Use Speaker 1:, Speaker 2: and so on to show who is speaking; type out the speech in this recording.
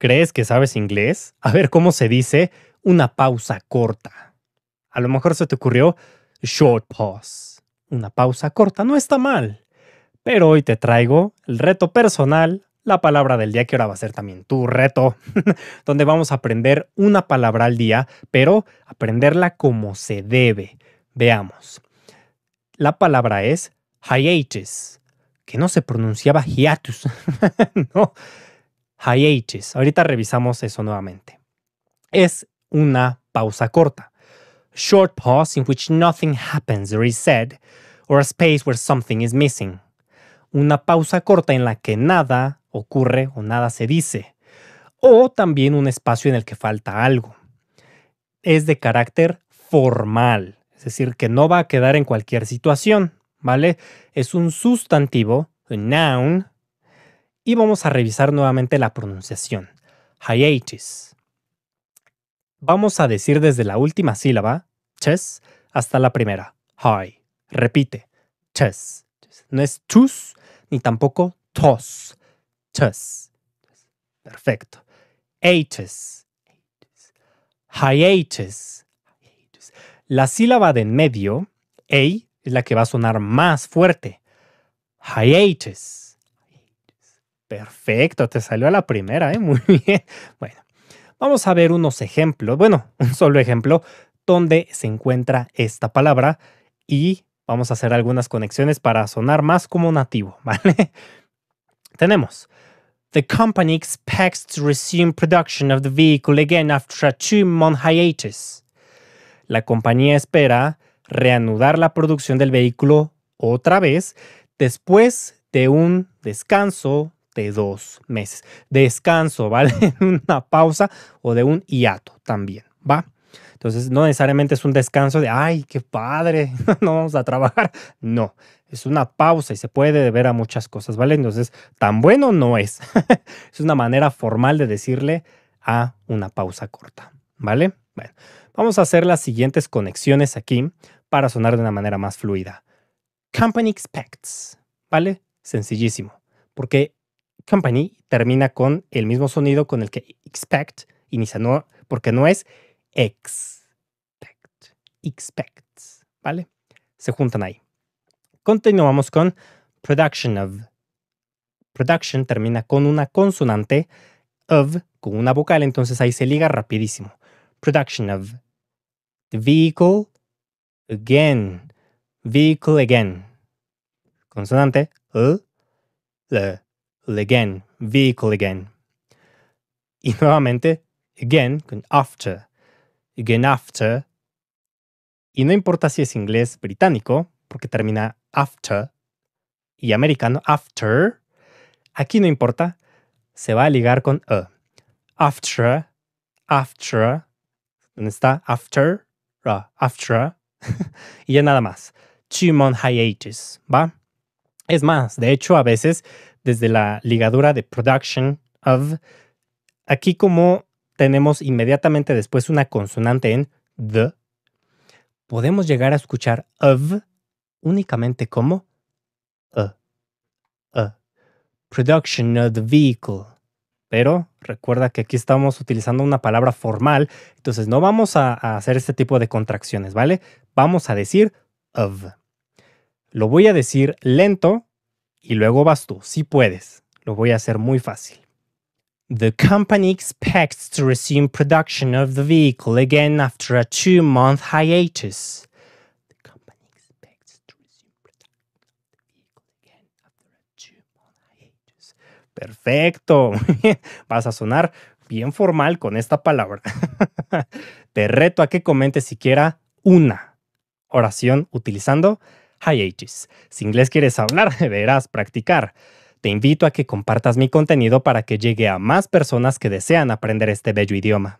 Speaker 1: ¿Crees que sabes inglés? A ver cómo se dice una pausa corta. A lo mejor se te ocurrió short pause. Una pausa corta no está mal. Pero hoy te traigo el reto personal, la palabra del día que ahora va a ser también tu reto, donde vamos a aprender una palabra al día, pero aprenderla como se debe. Veamos. La palabra es hiatus, que no se pronunciaba hiatus. no hiatus. Ahorita revisamos eso nuevamente. Es una pausa corta. Short pause in which nothing happens or is said, or a space where something is missing. Una pausa corta en la que nada ocurre o nada se dice. O también un espacio en el que falta algo. Es de carácter formal, es decir, que no va a quedar en cualquier situación, ¿vale? Es un sustantivo, Un noun, y vamos a revisar nuevamente la pronunciación. Hiatus. Vamos a decir desde la última sílaba, chess, hasta la primera, hi. Repite, chess. No es chus ni tampoco tos. Chess. Perfecto. H's. Hiatus. La sílaba de en medio, A, es la que va a sonar más fuerte. Hiatus. Perfecto, te salió a la primera, ¿eh? Muy bien. Bueno, vamos a ver unos ejemplos, bueno, un solo ejemplo, donde se encuentra esta palabra y vamos a hacer algunas conexiones para sonar más como nativo, ¿vale? Tenemos. The company expects to resume production of the vehicle again after a two-month hiatus. La compañía espera reanudar la producción del vehículo otra vez después de un descanso de dos meses. Descanso, ¿vale? Una pausa o de un hiato también, ¿va? Entonces, no necesariamente es un descanso de, ay, qué padre, no vamos a trabajar. No, es una pausa y se puede deber a muchas cosas, ¿vale? Entonces, tan bueno no es. es una manera formal de decirle a una pausa corta, ¿vale? Bueno, vamos a hacer las siguientes conexiones aquí para sonar de una manera más fluida. Company expects, ¿vale? Sencillísimo, porque Company termina con el mismo sonido con el que expect inicia, porque no es expect, Expect. ¿vale? Se juntan ahí. Continuamos con production of. Production termina con una consonante of, con una vocal, entonces ahí se liga rapidísimo. Production of the vehicle again, vehicle again. Consonante, again, vehicle again. Y nuevamente, again con after, again after. Y no importa si es inglés británico, porque termina after, y americano after, aquí no importa, se va a ligar con a. After, after, ¿dónde está? After, after, y ya nada más. Two month hiatus, ¿va? Es más, de hecho, a veces desde la ligadura de production of. Aquí como tenemos inmediatamente después una consonante en the, podemos llegar a escuchar of únicamente como a, a. Production of the vehicle. Pero recuerda que aquí estamos utilizando una palabra formal, entonces no vamos a, a hacer este tipo de contracciones, ¿vale? Vamos a decir of. Lo voy a decir lento y luego vas tú, si puedes. Lo voy a hacer muy fácil. The company expects to resume production of the vehicle again after a two month hiatus. The company expects to resume production of the vehicle again after a two month hiatus. Perfecto. Vas a sonar bien formal con esta palabra. Te reto a que comentes siquiera una oración utilizando Hs, Si inglés quieres hablar, deberás practicar. Te invito a que compartas mi contenido para que llegue a más personas que desean aprender este bello idioma.